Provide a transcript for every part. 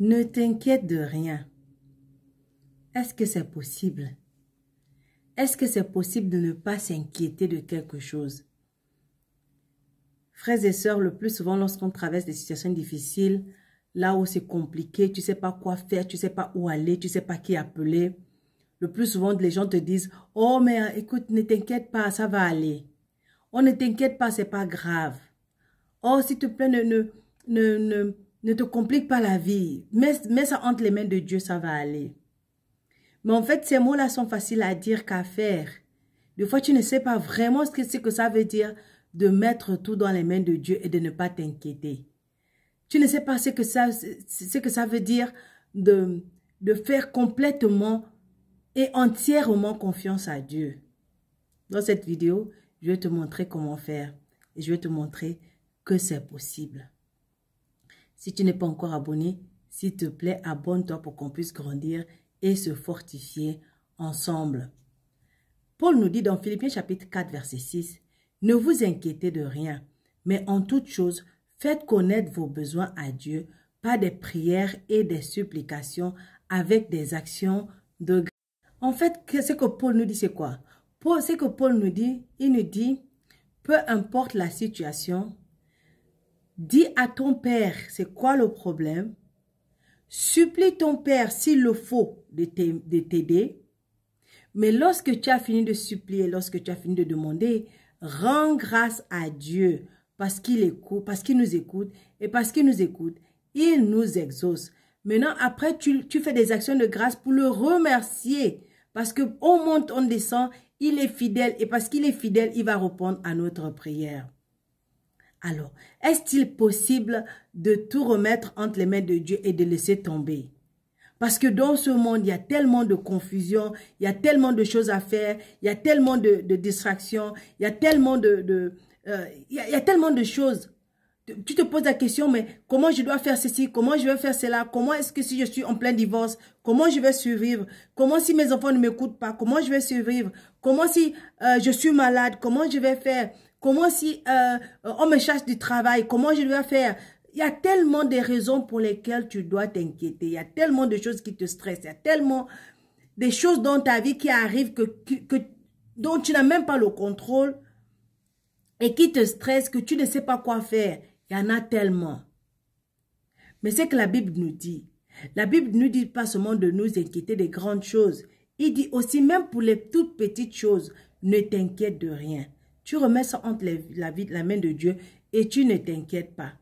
Ne t'inquiète de rien. Est-ce que c'est possible? Est-ce que c'est possible de ne pas s'inquiéter de quelque chose? Frères et sœurs, le plus souvent lorsqu'on traverse des situations difficiles, là où c'est compliqué, tu sais pas quoi faire, tu sais pas où aller, tu sais pas qui appeler, le plus souvent les gens te disent « Oh mais euh, écoute, ne t'inquiète pas, ça va aller. Oh ne t'inquiète pas, n'est pas grave. Oh s'il te plaît, ne, ne, ne ne te complique pas la vie. Mets, ça entre les mains de Dieu, ça va aller. Mais en fait, ces mots-là sont faciles à dire qu'à faire. Des fois, tu ne sais pas vraiment ce que que ça veut dire de mettre tout dans les mains de Dieu et de ne pas t'inquiéter. Tu ne sais pas ce que ça, ce que ça veut dire de, de faire complètement et entièrement confiance à Dieu. Dans cette vidéo, je vais te montrer comment faire et je vais te montrer que c'est possible. Si tu n'es pas encore abonné, s'il te plaît, abonne-toi pour qu'on puisse grandir et se fortifier ensemble. Paul nous dit dans Philippiens chapitre 4, verset 6, Ne vous inquiétez de rien, mais en toute chose, faites connaître vos besoins à Dieu par des prières et des supplications avec des actions de grâce. En fait, ce que Paul nous dit, c'est quoi? pour ce que Paul nous dit, il nous dit, peu importe la situation, Dis à ton père, c'est quoi le problème Supplie ton père s'il le faut de t'aider. Mais lorsque tu as fini de supplier, lorsque tu as fini de demander, rends grâce à Dieu parce qu'il écoute, parce qu'il nous écoute et parce qu'il nous écoute, il nous exauce. Maintenant, après, tu, fais des actions de grâce pour le remercier parce qu'on monte, on descend, il est fidèle et parce qu'il est fidèle, il va répondre à notre prière. Alors, est-il possible de tout remettre entre les mains de Dieu et de laisser tomber Parce que dans ce monde, il y a tellement de confusion, il y a tellement de choses à faire, il y a tellement de, distractions, il y a tellement de... Euh, il, y a, tellement de choses tu te poses la question, mais comment je dois faire ceci, comment je vais faire cela, comment est-ce que si je suis en plein divorce, comment je vais survivre, comment si mes enfants ne m'écoutent pas, comment je vais survivre, comment si euh, je suis malade, comment je vais faire, Comment si euh, on me cherche du travail Comment je dois faire il y a tellement de raisons pour lesquelles tu dois t'inquiéter. Il y a tellement de choses qui te stressent. Il y a tellement de choses dans ta vie qui arrivent que, dont tu n'as même pas le contrôle et qui te stressent, que tu ne sais pas quoi faire. Il y en a tellement. Mais c'est que la Bible nous dit. La Bible ne dit pas seulement de nous inquiéter des grandes choses. Il dit aussi même pour les toutes petites choses, ne t'inquiète de rien. Tu remets ça entre la, la main de Dieu et tu ne t'inquiètes pas.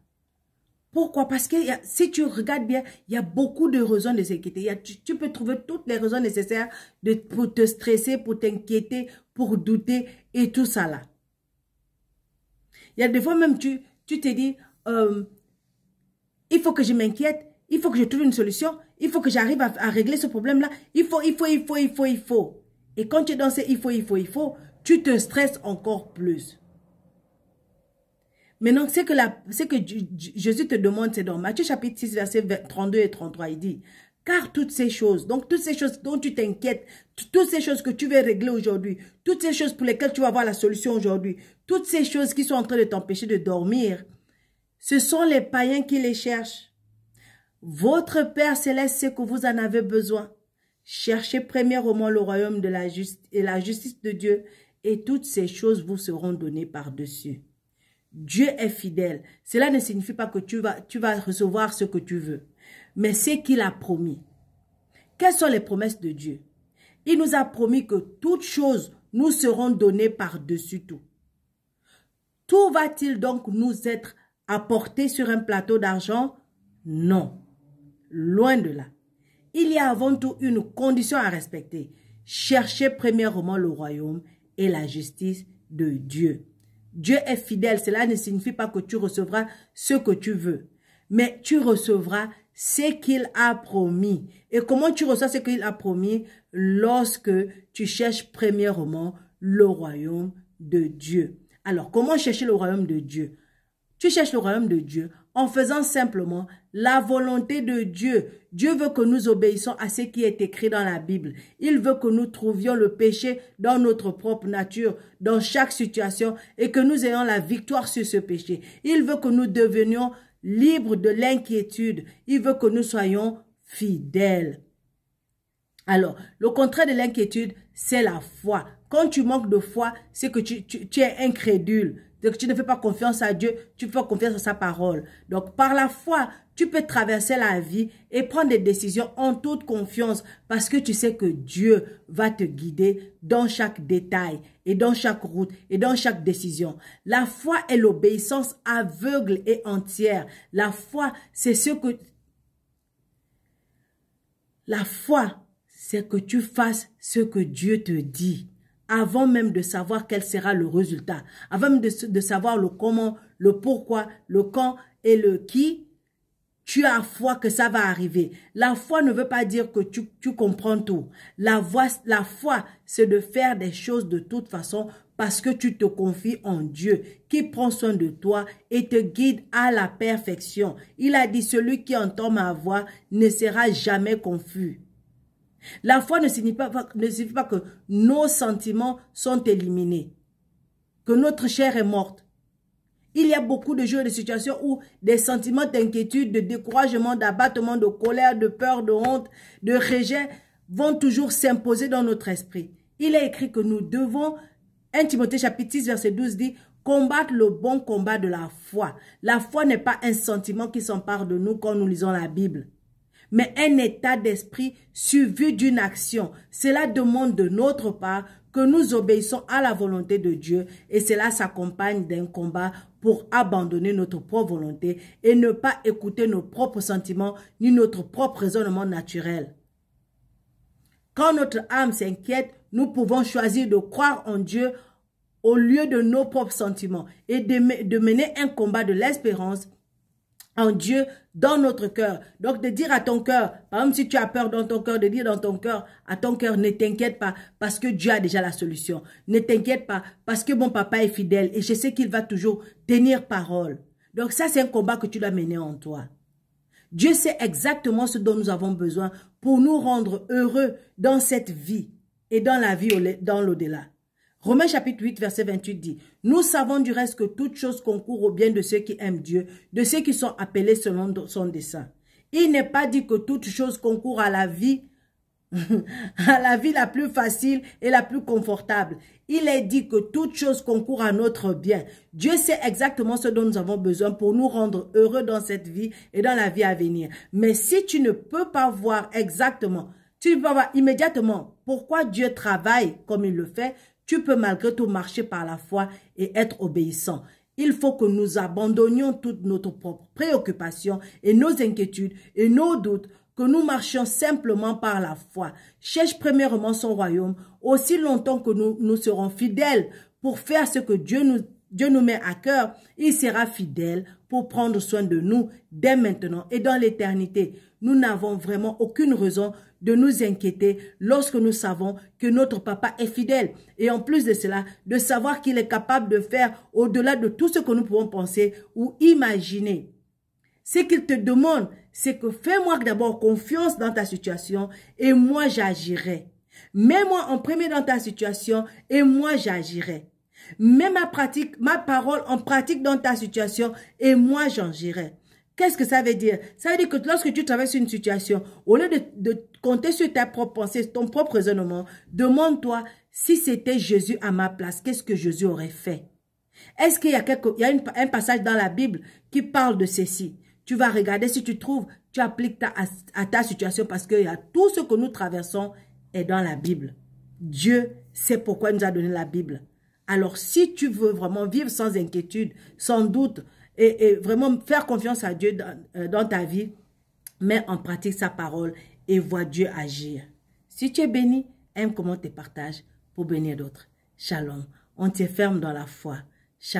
Pourquoi Parce que si tu regardes bien, il y a beaucoup de raisons de s'inquiéter. Tu, peux trouver toutes les raisons nécessaires pour te stresser, pour t'inquiéter, pour douter et tout ça là. Il y a des fois même, tu, te dis, euh, il faut que je m'inquiète, il faut que je trouve une solution, il faut que j'arrive à, à, régler ce problème-là, il faut, il faut, il faut, il faut, il faut. Et quand tu es dans ces il faut, il faut, il faut, tu te stresses encore plus. Maintenant, c'est que, la, que Jésus te demande, c'est dans Matthieu chapitre 6, verset 32 et 33, il dit, car toutes ces choses, donc toutes ces choses dont tu t'inquiètes, toutes ces choses que tu veux régler aujourd'hui, toutes ces choses pour lesquelles tu vas avoir la solution aujourd'hui, toutes ces choses qui sont en train de t'empêcher de dormir, ce sont les païens qui les cherchent. Votre Père Céleste sait que vous en avez besoin. Cherchez premièrement le royaume de la justice et la justice de Dieu et toutes ces choses vous seront données par-dessus. Dieu est fidèle. Cela ne signifie pas que tu vas, tu vas recevoir ce que tu veux, mais c'est qu'il a promis. Quelles sont les promesses de Dieu Il nous a promis que toutes choses nous seront données par-dessus tout. Tout va-t-il donc nous être apporté sur un plateau d'argent Non. Loin de là. Il y a avant tout une condition à respecter. Cherchez premièrement le royaume et la justice de Dieu. Dieu est fidèle. Cela ne signifie pas que tu recevras ce que tu veux, mais tu recevras ce qu'il a promis. Et comment tu reçois ce qu'il a promis lorsque tu cherches premièrement le royaume de Dieu. Alors, comment chercher le royaume de Dieu tu cherches le royaume de Dieu en faisant simplement la volonté de Dieu. Dieu veut que nous obéissions à ce qui est écrit dans la Bible. Il veut que nous trouvions le péché dans notre propre nature, dans chaque situation, et que nous ayons la victoire sur ce péché. Il veut que nous devenions libres de l'inquiétude. Il veut que nous soyons fidèles. Alors, le contraire de l'inquiétude, c'est la foi. Quand tu manques de foi, c'est que tu, tu es incrédule donc, tu ne fais pas confiance à Dieu, tu fais confiance à sa parole. Donc, par la foi, tu peux traverser la vie et prendre des décisions en toute confiance parce que tu sais que Dieu va te guider dans chaque détail et dans chaque route et dans chaque décision. La foi est l'obéissance aveugle et entière. La foi, c'est ce que... La foi, c'est que tu fasses ce que Dieu te dit avant même de savoir quel sera le résultat, avant même de, savoir le comment, le pourquoi, le quand et le qui, tu as foi que ça va arriver. La foi ne veut pas dire que tu, comprends tout. La, la foi, c'est de faire des choses de toute façon parce que tu te confies en Dieu qui prend soin de toi et te guide à la perfection. Il a dit, celui qui entend ma voix ne sera jamais confus. La foi ne signifie pas, que nos sentiments sont éliminés, que notre chair est morte. Il y a beaucoup de jours et de situations où des sentiments d'inquiétude, de découragement, d'abattement, de colère, de peur, de honte, de rejet vont toujours s'imposer dans notre esprit. Il est écrit que nous devons, 1 Timothée chapitre 6 verset 12 dit, combattre le bon combat de la foi. La foi n'est pas un sentiment qui s'empare de nous quand nous lisons la Bible mais un état d'esprit suivi d'une action. Cela demande de notre part que nous obéissons à la volonté de Dieu et cela s'accompagne d'un combat pour abandonner notre propre volonté et ne pas écouter nos propres sentiments ni notre propre raisonnement naturel. Quand notre âme s'inquiète, nous pouvons choisir de croire en Dieu au lieu de nos propres sentiments et de mener un combat de l'espérance Dieu dans notre cœur. Donc de dire à ton cœur, par exemple si tu as peur dans ton cœur, de dire dans ton cœur, à ton cœur, ne t'inquiète pas parce que Dieu a déjà la solution. Ne t'inquiète pas parce que mon papa est fidèle et je sais qu'il va toujours tenir parole. Donc ça c'est un combat que tu dois mener en toi. Dieu sait exactement ce dont nous avons besoin pour nous rendre heureux dans cette vie et dans la vie dans l'au-delà. Romains chapitre 8, verset 28 dit, « Nous savons du reste que toute chose concourt au bien de ceux qui aiment Dieu, de ceux qui sont appelés selon son dessein. » Il n'est pas dit que toute chose concourt à la vie, à la vie la plus facile et la plus confortable. Il est dit que toute chose concourt à notre bien. Dieu sait exactement ce dont nous avons besoin pour nous rendre heureux dans cette vie et dans la vie à venir. Mais si tu ne peux pas voir exactement, tu ne peux pas voir immédiatement pourquoi Dieu travaille comme il le fait, tu peux malgré tout marcher par la foi et être obéissant. Il faut que nous abandonnions toutes nos propres préoccupations et nos inquiétudes et nos doutes, que nous marchions simplement par la foi. Cherche premièrement son royaume, aussi longtemps que nous, nous serons fidèles pour faire ce que Dieu nous Dieu nous met à cœur, il sera fidèle pour prendre soin de nous dès maintenant et dans l'éternité. Nous n'avons vraiment aucune raison de nous inquiéter lorsque nous savons que notre papa est fidèle. Et en plus de cela, de savoir qu'il est capable de faire au-delà de tout ce que nous pouvons penser ou imaginer. Ce qu'il te demande, c'est que fais-moi d'abord confiance dans ta situation et moi j'agirai. Mets-moi en premier dans ta situation et moi j'agirai. Mets ma pratique, ma parole en pratique dans ta situation et moi j'en gérerai. Qu'est-ce que ça veut dire Ça veut dire que lorsque tu traverses une situation, au lieu de, compter sur ta propre pensée, ton propre raisonnement, demande-toi si c'était Jésus à ma place, qu'est-ce que Jésus aurait fait Est-ce qu'il y a, quelque, il y un passage dans la Bible qui parle de ceci Tu vas regarder si tu trouves, tu appliques à, ta situation parce que tout ce que nous traversons est dans la Bible. Dieu sait pourquoi il nous a donné la Bible. Alors, si tu veux vraiment vivre sans inquiétude, sans doute, et, vraiment faire confiance à Dieu euh, dans, ta vie, mets en pratique sa parole et vois Dieu agir. Si tu es béni, aime comment tu partages pour bénir d'autres. Shalom. On te ferme dans la foi. Shalom.